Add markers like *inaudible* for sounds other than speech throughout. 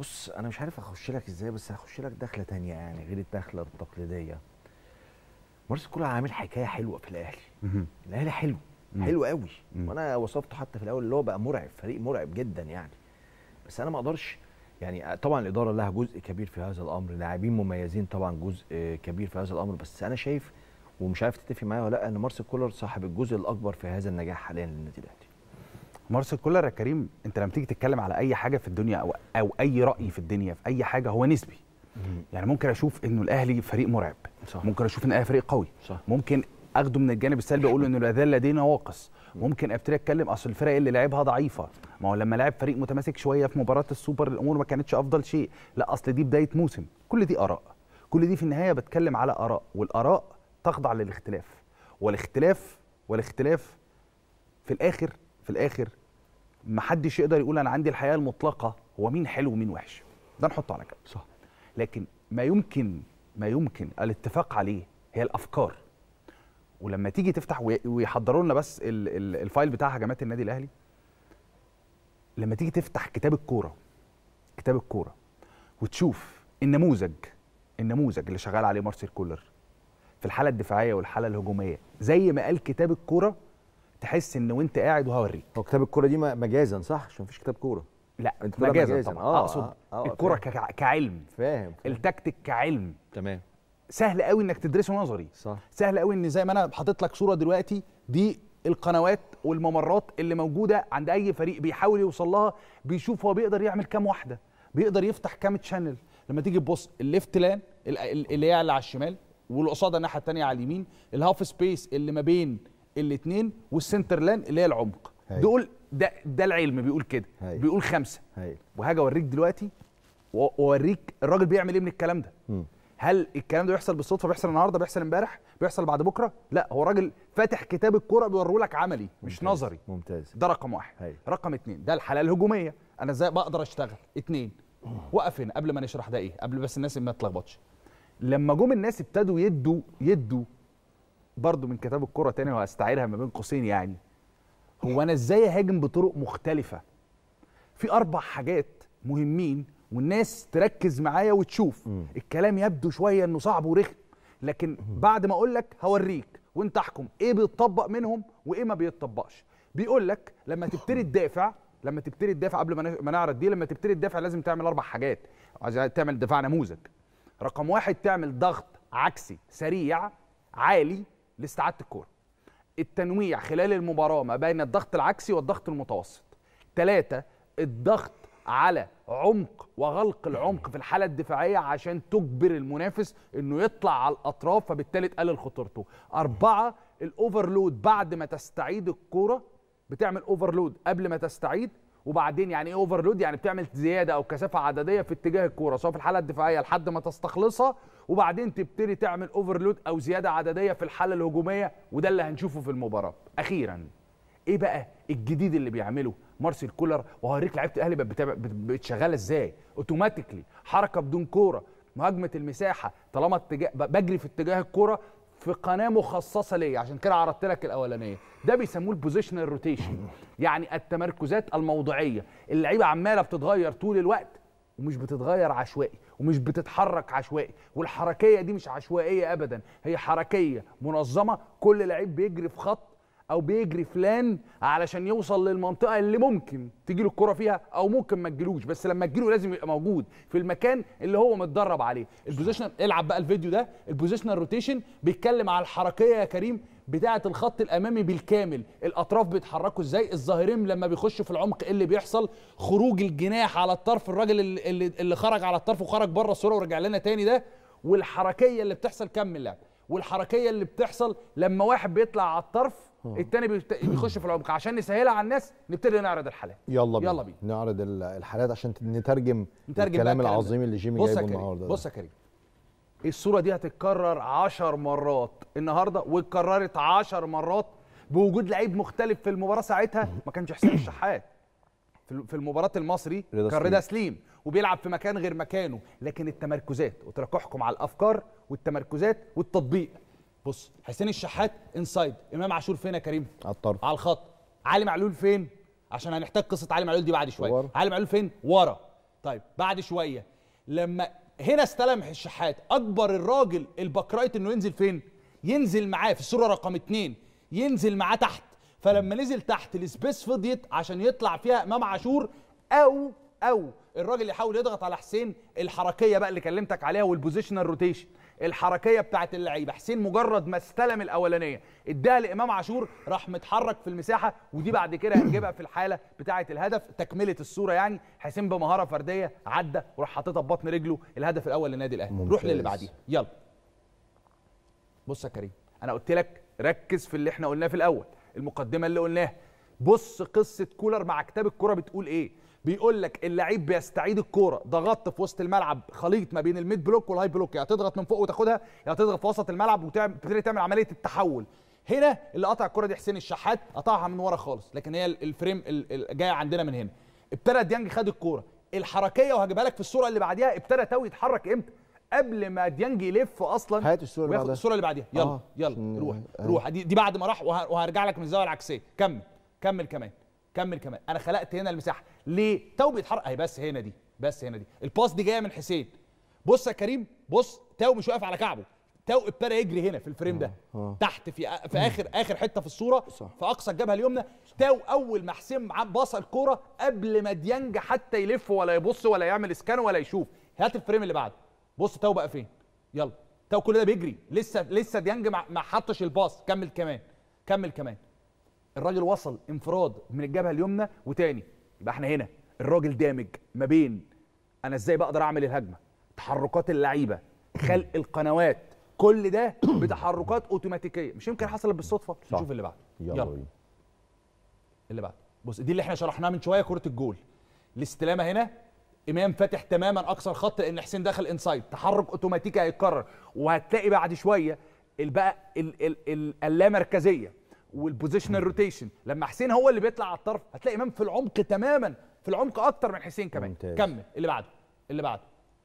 بص انا مش عارف اخش لك ازاي بس هخش لك دخله تانية يعني غير الدخله التقليديه مارس كولر عامل حكايه حلوه في الاهلي الاهلي حلو حلو قوي وانا وصفته حتى في الاول اللي هو بقى مرعب فريق مرعب جدا يعني بس انا ما اقدرش يعني طبعا الاداره لها جزء كبير في هذا الامر لاعبين مميزين طبعا جزء كبير في هذا الامر بس انا شايف ومش عارف تتفق معايا ولا لا ان مارس كولر صاحب الجزء الاكبر في هذا النجاح حاليا للنادي الاهلي مارسيل كولر يا كريم انت لما تيجي تتكلم على اي حاجه في الدنيا او او اي راي في الدنيا في اي حاجه هو نسبي يعني ممكن اشوف انه الاهلي فريق مرعب صح. ممكن اشوف ان الاهلي فريق قوي صح. ممكن اخده من الجانب السلبي اقول انه الاذان لدينا واقص ممكن ابتدي اتكلم اصل الفرق اللي لعبها ضعيفه ما هو لما لعب فريق متماسك شويه في مباراه السوبر الامور ما كانتش افضل شيء لا اصل دي بدايه موسم كل دي اراء كل دي في النهايه بتكلم على اراء والاراء تخضع للاختلاف والاختلاف والاختلاف في الاخر في الاخر محدش يقدر يقول انا عندي الحياه المطلقه هو مين حلو ومين وحش ده نحطه على جنب صح لكن ما يمكن ما يمكن الاتفاق عليه هي الافكار ولما تيجي تفتح ويحضروا لنا بس الفايل بتاع هجمات النادي الاهلي لما تيجي تفتح كتاب الكوره كتاب الكوره وتشوف النموذج النموذج اللي شغال عليه مارسيل كولر في الحاله الدفاعيه والحاله الهجوميه زي ما قال كتاب الكوره تحس ان وانت قاعد وهوريك هو كتاب الكوره دي مجازا صح عشان مفيش كتاب كوره لا انت مجازا, مجازاً. طبعا آه اقصد آه, آه،, آه، الكوره كعلم فاهم, فاهم. التكتيك كعلم تمام سهل قوي انك تدرسه نظري صح سهل قوي ان زي ما انا حاطط لك صوره دلوقتي دي القنوات والممرات اللي موجوده عند اي فريق بيحاول يوصل لها بيشوف هو بيقدر يعمل كام واحده بيقدر يفتح كام تشانل لما تيجي تبص الليفت لان اللي هي اللي على الشمال والقصاده الناحيه الثانيه على اليمين الهاف سبيس اللي ما بين الاثنين والسنتر لان اللي هي العمق هي. دول ده ده العلم بيقول كده هي. بيقول خمسه هي. وهاجي اوريك دلوقتي واوريك الراجل بيعمل ايه من الكلام ده م. هل الكلام ده بيحصل بالصدفه بيحصل النهارده بيحصل امبارح بيحصل بعد بكره لا هو راجل فاتح كتاب الكوره بيوريهولك عملي ممتاز. مش نظري ممتاز ده رقم واحد هي. رقم اثنين ده الحاله الهجوميه انا ازاي بقدر اشتغل اثنين وقف هنا قبل ما نشرح ده ايه قبل بس الناس ما تتلخبطش لما جم الناس ابتدوا يدوا يدوا برضو من كتاب الكرة تاني وهستعيرها ما بين قوسين يعني هو انا ازاي هاجم بطرق مختلفه في اربع حاجات مهمين والناس تركز معايا وتشوف م. الكلام يبدو شويه انه صعب ورخم لكن بعد ما اقول لك هوريك وانت احكم ايه بيتطبق منهم وايه ما بيتطبقش بيقول لك لما تبتدي تدافع لما تبتدي تدافع قبل ما نعرض دي لما تبتدي تدافع لازم تعمل اربع حاجات عايز تعمل دفاع نموذج رقم واحد تعمل ضغط عكسي سريع عالي لاستعاده الكوره التنويع خلال المباراه ما بين الضغط العكسي والضغط المتوسط ثلاثة الضغط على عمق وغلق العمق في الحاله الدفاعيه عشان تجبر المنافس انه يطلع على الاطراف فبالتالي تقلل خطورته أربعة الاوفرلود بعد ما تستعيد الكوره بتعمل اوفرلود قبل ما تستعيد وبعدين يعني ايه اوفرلود يعني بتعمل زياده او كثافه عدديه في اتجاه الكوره سواء في الحاله الدفاعيه لحد ما تستخلصها وبعدين تبتدي تعمل اوفرلود او زياده عدديه في الحاله الهجوميه وده اللي هنشوفه في المباراه اخيرا ايه بقى الجديد اللي بيعمله مارسيل كولر وهوريك لعيبه الاهلي بقت ازاي اوتوماتيكلي حركه بدون كوره مهاجمه المساحه طالما اتجاه بجري في اتجاه الكوره في قناه مخصصه ليا عشان كده عرضت لك الاولانيه ده بيسموه البوزيشنال روتيشن يعني التمركزات الموضعيه اللعيبه عماله بتتغير طول الوقت ومش بتتغير عشوائي ومش بتتحرك عشوائي والحركيه دي مش عشوائيه ابدا هي حركيه منظمه كل لعيب بيجري في خط او بيجري فلان علشان يوصل للمنطقه اللي ممكن تجي له الكره فيها او ممكن ما تجيلوش بس لما تجيله لازم يبقى موجود في المكان اللي هو متدرب عليه البوزيشنال العب بقى الفيديو ده البوزيشنال روتيشن بيتكلم على الحركيه يا كريم بتاعه الخط الامامي بالكامل الاطراف بيتحركوا ازاي الظاهرين لما بيخشوا في العمق ايه اللي بيحصل خروج الجناح على الطرف الراجل اللي, اللي خرج على الطرف وخرج بره الصوره ورجع لنا تاني ده والحركيه اللي بتحصل كمل لعب والحركيه اللي بتحصل لما واحد بيطلع على الطرف آه. التاني بيخش في العمق عشان نسهلها على الناس نبتدي نعرض الحالات يلا بينا يلا بينا نعرض الحالات عشان نترجم, نترجم الكلام العظيم اللي جيمي جايبه النهارده بص يا كريم الصوره دي هتتكرر 10 مرات النهارده واتكررت 10 مرات بوجود لعيب مختلف في المباراه ساعتها ما كانش حسين الشحات في المباراه المصري كان رضا سليم وبيلعب في مكان غير مكانه لكن التمركزات وتركحكم على الافكار والتمركزات والتطبيق بص حسين الشحات انسايد امام عاشور فين يا كريم على الطرف على الخط علي معلول فين عشان هنحتاج قصه علي معلول دي بعد شويه ورا. علي معلول فين ورا طيب بعد شويه لما هنا استلم الشحات اكبر الراجل البكرايت انه ينزل فين ينزل معاه في الصوره رقم اتنين ينزل معاه تحت فلما نزل تحت السبيس فضيت عشان يطلع فيها امام عاشور او او الراجل يحاول يضغط على حسين الحركيه بقى اللي كلمتك عليها والبوزيشنال روتيشن الحركيه بتاعه اللعيبه حسين مجرد ما استلم الاولانيه اداها لامام عاشور راح متحرك في المساحه ودي بعد كده هنجيبها في الحاله بتاعه الهدف تكمله الصوره يعني حسين بمهاره فرديه عدى وراح حاططها ببطن رجله الهدف الاول للنادي الاهلي روح للي بعديه يلا بص يا كريم انا قلت لك ركز في اللي احنا قلناه في الاول المقدمه اللي قلناها بص قصه كولر مع كتاب الكره بتقول ايه بيقول لك اللعيب بيستعيد الكوره ضغطت في وسط الملعب خليط ما بين الميد بلوك والهاي بلوك يا تضغط من فوق وتاخدها يا تضغط في وسط الملعب وتبتدي تعمل عمليه التحول هنا اللي قطع الكره دي حسين الشحات قطعها من ورا خالص لكن هي الفريم جايه عندنا من هنا ابتدى ديانج خد الكوره الحركيه وهجيبها لك في الصوره اللي بعديها ابتدى تاوي يتحرك امتى قبل ما ديانج يلف اصلا هات الصوره اللي بعدها الصوره اللي بعديها يلا آه. يلا روح آه. روح دي بعد ما راح وهرجع لك من الزاويه العكسيه كمل كمل كمان كمل كمان انا خلقت هنا المساحه ليه تاو بيتحرك اهي بس هنا دي بس هنا دي الباس دي جايه من حسين بص يا كريم بص تاو مش واقف على كعبه تاو ابتدى يجري هنا في الفريم ده آه، آه. تحت في في اخر اخر حته في الصوره في اقصى الجبهه اليمنى تاو اول ما حسين باص الكوره قبل ما ديانج حتى يلف ولا يبص ولا يعمل اسكان ولا يشوف هات الفريم اللي بعده بص تاو بقى فين يلا تاو كل ده بيجري لسه لسه ديانج ما حطش الباص كمل كمان كمل كمان الراجل وصل انفراد من الجبهه اليمنى وتاني يبقى احنا هنا الراجل دامج ما بين انا ازاي بقدر اعمل الهجمه تحركات اللعيبه خلق القنوات كل ده *clears throat* بتحركات اوتوماتيكيه مش يمكن حصلت بالصدفه نشوف اللي بعده يلا, يلا. اللي بعده بص دي اللي احنا شرحناها من شويه كره الجول الاستلامه هنا امام فاتح تماما اكثر خط لان حسين دخل انسايد تحرك اوتوماتيكي هيتكرر وهتلاقي بعد شويه بقى اللامركزيه والبوزيشنال روتيشن لما حسين هو اللي بيطلع على الطرف هتلاقي امام في العمق تماما في العمق اكتر من حسين كمان ممتاز. كمل اللي بعده اللي بعده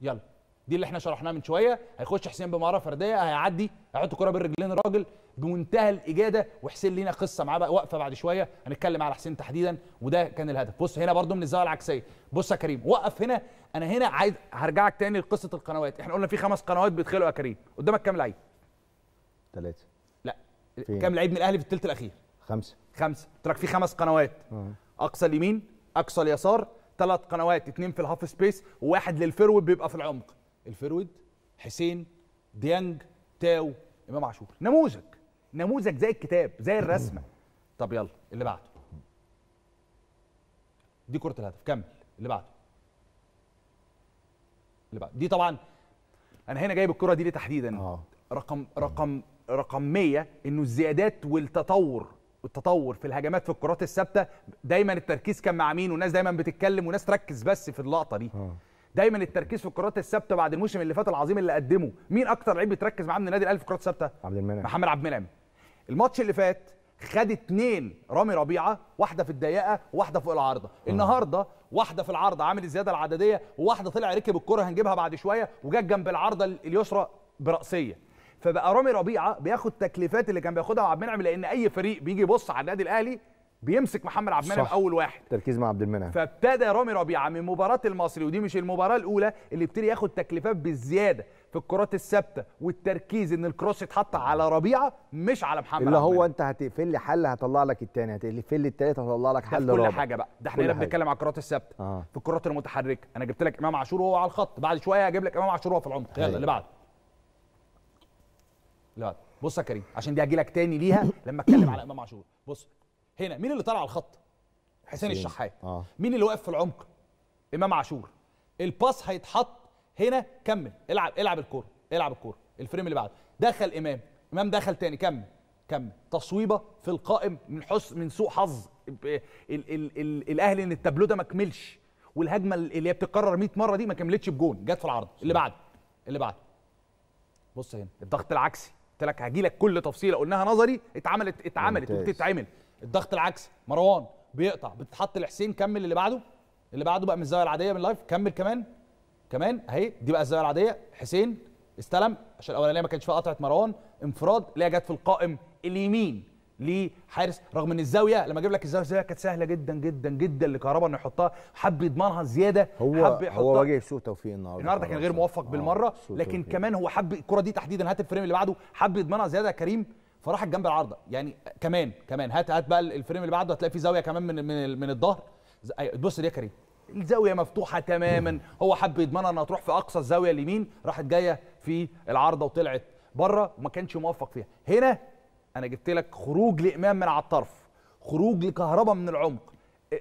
يلا دي اللي احنا شرحناها من شويه هيخش حسين بمهاره فرديه هيعدي هيحط كرة بالرجلين راجل الراجل بمنتهى الاجاده وحسين لينا قصه معاه بقى واقفه بعد شويه هنتكلم على حسين تحديدا وده كان الهدف بص هنا برده من الزاويه العكسيه بص يا كريم وقف هنا انا هنا عايز هرجعك تاني لقصه القنوات احنا قلنا في خمس قنوات بيدخلوا يا كريم قدامك كام لعيب ثلاثه كام لعيب من الاهلي في الثلث الاخير خمسه خمسه تراك فيه خمس قنوات مم. أه. اقصى اليمين اقصى اليسار ثلاث قنوات اثنين في الهاف سبيس وواحد للفرود بيبقى في العمق الفرود حسين ديانج تاو امام عاشور نموذج نموذج زي الكتاب زي الرسمه *coughs* طب يلا اللي بعده دي كره الهدف كمل اللي بعده اللي بعده دي طبعا انا هنا جايب الكره دي ليه تحديدا آه. رقم رقم رقم 100 انه الزيادات والتطور التطور في الهجمات في الكرات الثابته دايما التركيز كان مع مين والناس دايما بتتكلم وناس تركز بس في اللقطه دي آه. دايما التركيز في الكرات الثابته بعد الموسم اللي فات العظيم اللي قدمه مين اكتر لعيب بيتركز معاه من النادي الاهلي في الكرات الثابته عبد المنعم محمد عبد المنعم الماتش اللي فات خد اتنين رامي ربيعه واحده في الضيقه واحده فوق العارضه آه. النهارده واحده في العارضه عامل الزياده العدديه وواحده طلع ركب الكره هنجيبها بعد شويه وجت جنب العارضه اليسرى براسيه فبقى رامي ربيعه بياخد تكليفات اللي كان بياخدها عبد المنعم لان اي فريق بيجي يبص على النادي الاهلي بيمسك محمد عبد المنعم اول واحد تركيز مع عبد المنعم فابتدى رامي ربيعه من مباراه المصري ودي مش المباراه الاولى اللي ابتدي ياخد تكليفات بالزياده في الكرات الثابته والتركيز ان الكروس يتحط على ربيعه مش على محمد اللي هو انت هتقفل لي حل هطلع لك الثاني هتقفل لي الثالث هطلع لك حل رابع كل حاجه بقى ده احنا هنا بنتكلم على الكرات الثابته آه. في الكرات المتحركه انا جبت لك امام عاشور وهو على الخط بعد شويه هجيب لك امام عاشور وهو في العمق يلا اللي بعده لا بص يا كريم عشان دي هجي لك تاني ليها لما اتكلم على امام عاشور بص هنا مين اللي طالع على الخط حسين الشحات آه. مين اللي واقف في العمق امام عاشور الباس هيتحط هنا كمل العب العب الكوره العب الكوره الفريم اللي بعده دخل امام امام دخل تاني كمل كمل تصويبه في القائم من حسن من سوء حظ الاهلي ان التابلو ده ما كملش والهجمه اللي هي بتتكرر 100 مره دي ما كملتش بجون جت في العرض اللي بعده اللي بعده بص هنا الضغط العكسي لك هجي لك كل تفصيله قلناها نظري اتعملت اتعملت وبتتعمل الضغط العكسي مروان بيقطع بتتحط لحسين كمل اللي بعده اللي بعده بقى من الزاويه العاديه من اللايف كمل كمان كمان اهي دي بقى الزاويه العاديه حسين استلم عشان الاولانيه ما كانش فيها قطعه مروان انفراد اللي هي جت في القائم اليمين لحارس رغم ان الزاويه لما اجيب لك الزاويه كانت سهله جدا جدا جدا لكهربا انه يحطها حب يضمنها زياده هو حب يحطها هو واجه سوء توفيق النهارده النهارده كان غير موفق بالمره آه، لكن توفيق. كمان هو حب الكره دي تحديدا هات الفريم اللي بعده حب يضمنها زياده يا كريم فراحت جنب العارضه يعني كمان كمان هات هات بقى الفريم اللي بعده هتلاقي في زاويه كمان من من, من الظهر أيوة، بص يا كريم الزاويه مفتوحه تماما *laughs* هو حب يضمنها انها تروح في اقصى الزاويه اليمين راحت جايه في العارضه وطلعت بره وما كانش موفق فيها هنا انا جبت لك خروج لامام من على الطرف خروج لكهربا من العمق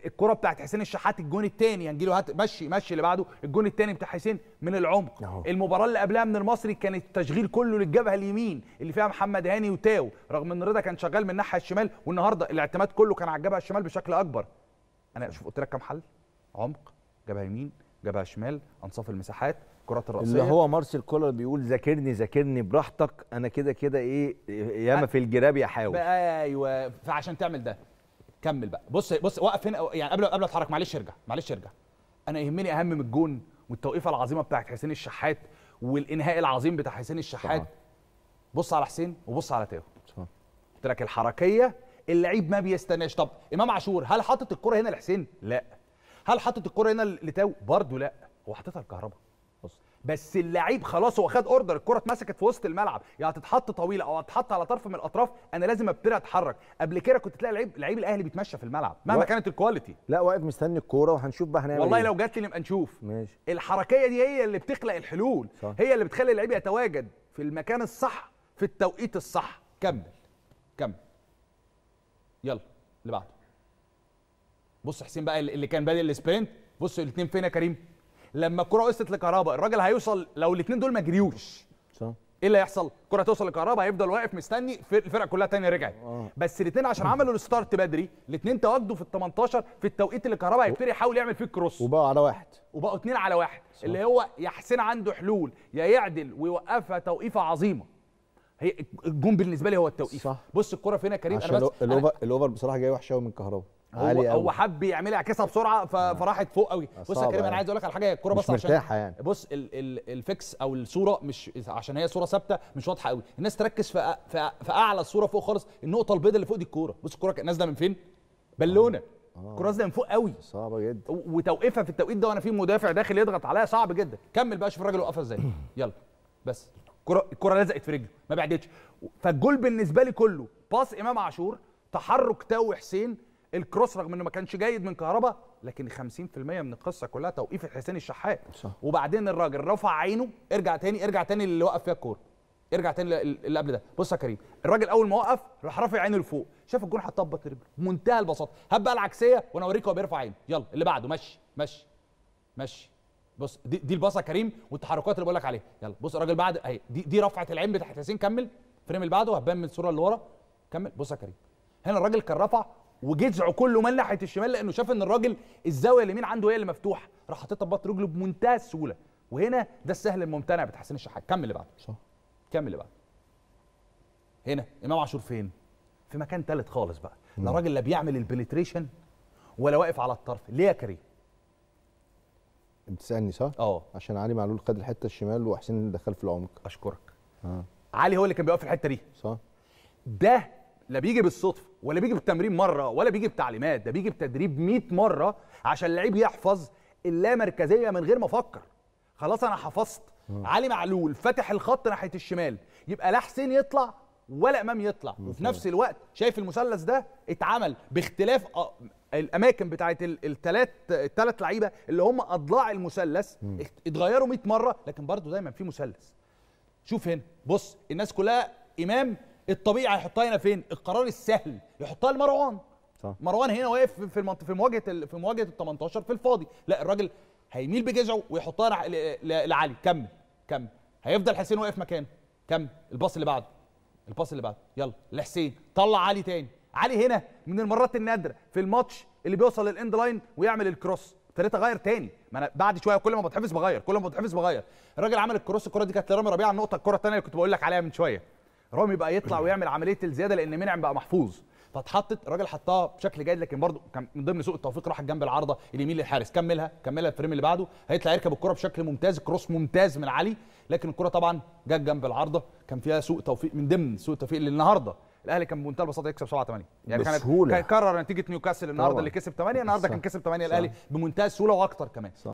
الكره بتاعت حسين الشحات الجون الثاني هنجي يعني له هات مشي مشي اللي بعده الجون الثاني بتاع حسين من العمق أهو. المباراه اللي قبلها من المصري كان التشغيل كله للجبهه اليمين اللي فيها محمد هاني وتاو رغم ان رضا كان شغال من الناحيه الشمال والنهارده الاعتماد كله كان على الجبهه الشمال بشكل اكبر انا شوف قلت لك كام حل عمق جبهه يمين جبهه شمال انصاف المساحات الكرات الراسيه اللي هو مارسيل كولر بيقول ذاكرني ذاكرني براحتك انا كده كده ايه ياما في الجراب يا حاول ايوه فعشان تعمل ده كمل بقى بص بص وقف هنا يعني قبل قبل اتحرك معلش ارجع معلش ارجع انا يهمني اهم من الجون والتوقيفه العظيمه بتاعت حسين الشحات والانهاء العظيم بتاع حسين الشحات طبعا. بص على حسين وبص على تاو قلت لك الحركيه اللعيب ما بيستناش طب امام عاشور هل حاطط الكره هنا لحسين لا هل حاطط الكره هنا لتاو برضه لا هو حاططها الكهرباء بس اللعيب خلاص هو خد اوردر الكره اتمسكت في وسط الملعب يا يعني هتتحط طويله او هتتحط على طرف من الاطراف انا لازم ابتدي اتحرك قبل كده كنت تلاقي لعيب لعيب الاهلي بيتمشى في الملعب مهما و... كانت الكواليتي لا واقف مستني الكوره وهنشوف بقى هنعمل والله إيه؟ لو جات لي نبقى نشوف ماشي الحركيه دي هي اللي بتخلق الحلول صح. هي اللي بتخلي اللعيب يتواجد في المكان الصح في التوقيت الصح كمل كمل يلا اللي بعده بص حسين بقى اللي كان بادئ السبرنت بص الاثنين فين يا كريم لما الكره وصلت لكهربا الراجل هيوصل لو الاثنين دول ما جريوش صح ايه اللي هيحصل؟ الكره توصل لكهربا هيفضل واقف مستني الفرقه كلها تاني رجعت آه. بس الاثنين عشان عملوا الستارت بدري الاثنين تواجدوا في ال 18 في التوقيت اللي كهربا هيبتدي يحاول يعمل فيه الكروس وبقوا على واحد وبقوا اثنين على واحد صح. اللي هو يا حسين عنده حلول يا يعدل ويوقفها توقيفه عظيمه هي الجون بالنسبه لي هو التوقيف صح. بص الكره فين يا كريم انا بس الاوفر الاوفر بصراحه جاي وحش قوي من كهربا هو هو حب يعملها عكسها بسرعه آه. فراحت فوق قوي آه، بص يا كريم انا يعني. عايز اقول لك على حاجه الكوره بس عشان يعني. بص ال ال الفكس او الصوره مش عشان هي صوره ثابته مش واضحه قوي الناس تركز في, في, في اعلى الصوره فوق خالص النقطه البيضاء اللي فوق دي الكوره بص الكوره نازله من فين بالونه آه. الكوره نازله من فوق قوي صعبه جدا وتوقيفها في التوقيت ده وانا في مدافع داخل يضغط عليها صعب جدا كمل بقى شوف الراجل وقفها ازاي *coughs* يلا بس الكره الكره لزقت في رجله ما بعدتش فالجول بالنسبه لي كله باص امام عاشور تحرك تاو حسين الكروس رغم انه ما كانش جيد من كهربا لكن 50% من القصه كلها توقيف الحسين الشحات صح. وبعدين الراجل رفع عينه ارجع تاني ارجع تاني اللي وقف فيها الكوره ارجع تاني اللي قبل ده بص يا كريم الراجل اول ما وقف راح رافع عينه لفوق شاف الجون حطها رجله بمنتهى البساطه هات بقى العكسيه وانا اوريك هو بيرفع عينه يلا اللي بعده مشي مشي مشي بص دي, دي الباصه كريم والتحركات اللي بقول لك عليها يلا بص الراجل بعد اهي دي, دي رفعه العين بتاعت حسين كمل فريم اللي بعده هبان من الصوره اللي ورا كمل بص يا كريم هنا الراجل كان رفع وجذعه كله مال ناحيه الشمال لانه شاف ان الراجل الزاويه اليمين عنده هي اللي مفتوحه راح حاططها بط رجله بمنتهى السهوله وهنا ده السهل الممتنع بتاع حسين الشحات كمل اللي بعده صح كمل اللي بعده هنا امام عاشور فين في مكان ثالث خالص بقى لا راجل لا بيعمل البنتريشن ولا واقف على الطرف ليه يا كريم بتسالني صح اه عشان علي معلول خد الحته الشمال وحسين دخل في العمق اشكرك آه. علي هو اللي كان بيقف في الحته دي صح ده لا بيجي بالصدفه ولا بيجي بالتمرين مره ولا بيجي بتعليمات ده بيجي بتدريب 100 مره عشان اللعيب يحفظ اللامركزيه من غير ما افكر خلاص انا حفظت علي معلول فاتح الخط ناحيه الشمال يبقى لا حسين يطلع ولا امام يطلع وفي نفس الوقت شايف المثلث ده اتعمل باختلاف الاماكن بتاعه الثلاث الثلاث لعيبه اللي هم اضلاع المثلث اتغيروا 100 مره لكن برضه دايما في مثلث شوف هنا بص الناس كلها امام الطبيعي هيحطها هنا فين القرار السهل يحطها لمروان مروان هنا واقف في المنطقه في مواجهه في مواجهه ال 18 في الفاضي لا الراجل هيميل بجزعه ويحطها لعلي كمل كمل هيفضل حسين واقف مكانه كمل الباص اللي بعده الباص اللي بعده يلا لحسين طلع علي تاني علي هنا من المرات النادره في الماتش اللي بيوصل للاند لاين ويعمل الكروس ابتديت اغير تاني ما انا بعد شويه كل ما بتحفز بغير كل ما بتحفز بغير الراجل عمل الكروس الكره دي كانت لرامي ربيعه النقطه الكره الثانيه اللي كنت بقول لك عليها من شويه رامي بقى يطلع ويعمل عمليه الزياده لان منعم بقى محفوظ فاتحطت الراجل حطها بشكل جيد لكن برضه كان من ضمن سوء التوفيق راحت جنب العارضه اليمين للحارس كملها كملها الفريم اللي بعده هيطلع يركب الكره بشكل ممتاز كروس ممتاز من علي لكن الكره طبعا جت جنب العارضه كان فيها سوء توفيق من ضمن سوء التوفيق اللي النهارده الاهلي كان بمنتهى البساطه يكسب 7 8 يعني بسهولة. كان كرر نتيجه نيوكاسل النهارده اللي كسب 8 النهارده كان كسب 8 الاهلي بمنتهى السهوله واكتر كمان صح.